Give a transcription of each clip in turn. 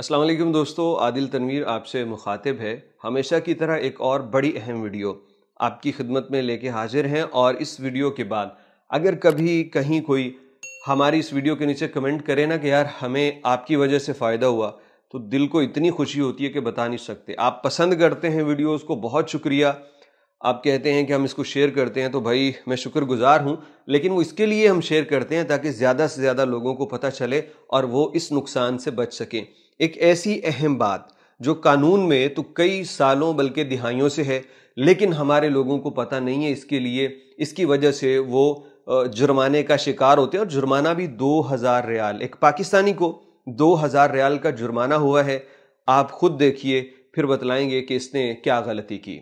अस्सलाम वालेकुम दोस्तों आदिल तनवीर आपसे मुखातिब है हमेशा की तरह एक और बड़ी अहम वीडियो आपकी खिदमत में लेके हाजिर हैं और इस वीडियो के बाद अगर कभी कहीं कोई हमारी इस वीडियो के नीचे कमेंट करे ना कि यार हमें आपकी वजह से फ़ायदा हुआ तो दिल को इतनी खुशी होती है कि बता नहीं सकते आप पसंद करते हैं वीडियोज़ को बहुत शुक्रिया आप कहते हैं कि हम इसको शेयर करते हैं तो भाई मैं शुक्रगुजार हूँ लेकिन वो इसके लिए हम शेयर करते हैं ताकि ज़्यादा से ज़्यादा लोगों को पता चले और वो इस नुकसान से बच सकें एक ऐसी अहम बात जो कानून में तो कई सालों बल्कि दिहाइयों से है लेकिन हमारे लोगों को पता नहीं है इसके लिए इसकी वजह से वो जुर्माने का शिकार होते हैं और जुर्माना भी दो हज़ार रियाल एक पाकिस्तानी को दो हज़ार रियाल का जुर्माना हुआ है आप खुद देखिए फिर बतलाएंगे कि इसने क्या गलती की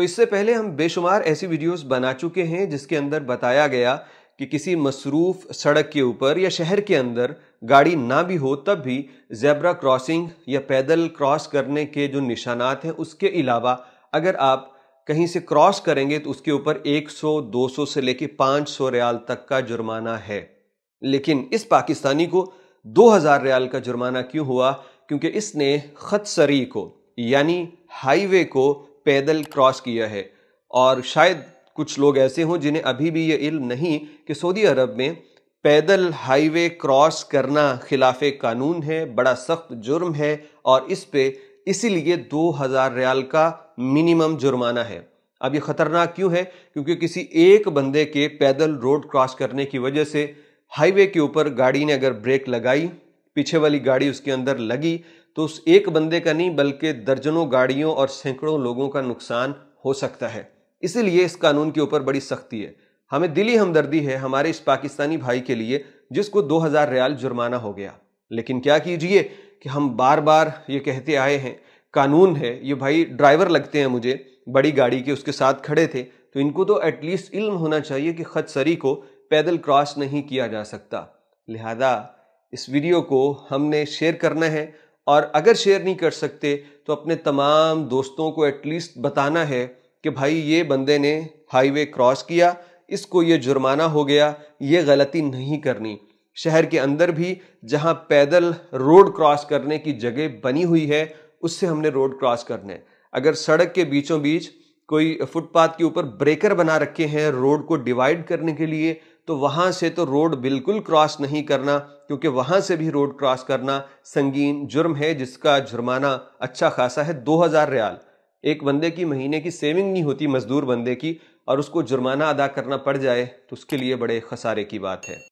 तो इससे पहले हम बेशुमार ऐसी वीडियोस बना चुके हैं जिसके अंदर बताया गया कि किसी मसरूफ़ सड़क के ऊपर या शहर के अंदर गाड़ी ना भी हो तब भी जेब्रा क्रॉसिंग या पैदल क्रॉस करने के जो निशानात हैं उसके अलावा अगर आप कहीं से क्रॉस करेंगे तो उसके ऊपर 100, 200 से लेके 500 रियाल तक का जुर्माना है लेकिन इस पाकिस्तानी को 2000 रियाल का जुर्माना क्यों हुआ क्योंकि इसने खत सरी को यानी हाईवे को पैदल क्रॉस किया है और शायद कुछ लोग ऐसे हों जिन्हें अभी भी ये इल्म नहीं कि सऊदी अरब में पैदल हाईवे क्रॉस करना खिलाफ कानून है बड़ा सख्त जुर्म है और इस पे इसीलिए 2000 रियाल का मिनिमम जुर्माना है अब ये ख़तरनाक क्यों है क्योंकि किसी एक बंदे के पैदल रोड क्रॉस करने की वजह से हाईवे के ऊपर गाड़ी ने अगर ब्रेक लगाई पीछे वाली गाड़ी उसके अंदर लगी तो उस एक बंदे का नहीं बल्कि दर्जनों गाड़ियों और सैकड़ों लोगों का नुकसान हो सकता है इसीलिए इस कानून के ऊपर बड़ी सख्ती है हमें दिली हमदर्दी है हमारे इस पाकिस्तानी भाई के लिए जिसको 2000 रियाल जुर्माना हो गया लेकिन क्या कीजिए कि हम बार बार ये कहते आए हैं कानून है ये भाई ड्राइवर लगते हैं मुझे बड़ी गाड़ी के उसके साथ खड़े थे तो इनको तो एटलीस्ट इल्म होना चाहिए कि खत सरी को पैदल क्रॉस नहीं किया जा सकता लिहाजा इस वीडियो को हमने शेयर करना है और अगर शेयर नहीं कर सकते तो अपने तमाम दोस्तों को एटलीस्ट बताना है कि भाई ये बंदे ने हाईवे क्रॉस किया इसको ये जुर्माना हो गया ये गलती नहीं करनी शहर के अंदर भी जहाँ पैदल रोड क्रॉस करने की जगह बनी हुई है उससे हमने रोड क्रॉस करने अगर सड़क के बीचों बीच कोई फुटपाथ के ऊपर ब्रेकर बना रखे हैं रोड को डिवाइड करने के लिए तो वहाँ से तो रोड बिल्कुल क्रॉस नहीं करना क्योंकि वहाँ से भी रोड क्रॉस करना संगीन जुर्म है जिसका जुर्माना अच्छा खासा है दो हज़ार रियाल एक बंदे की महीने की सेविंग नहीं होती मजदूर बंदे की और उसको जुर्माना अदा करना पड़ जाए तो उसके लिए बड़े खसारे की बात है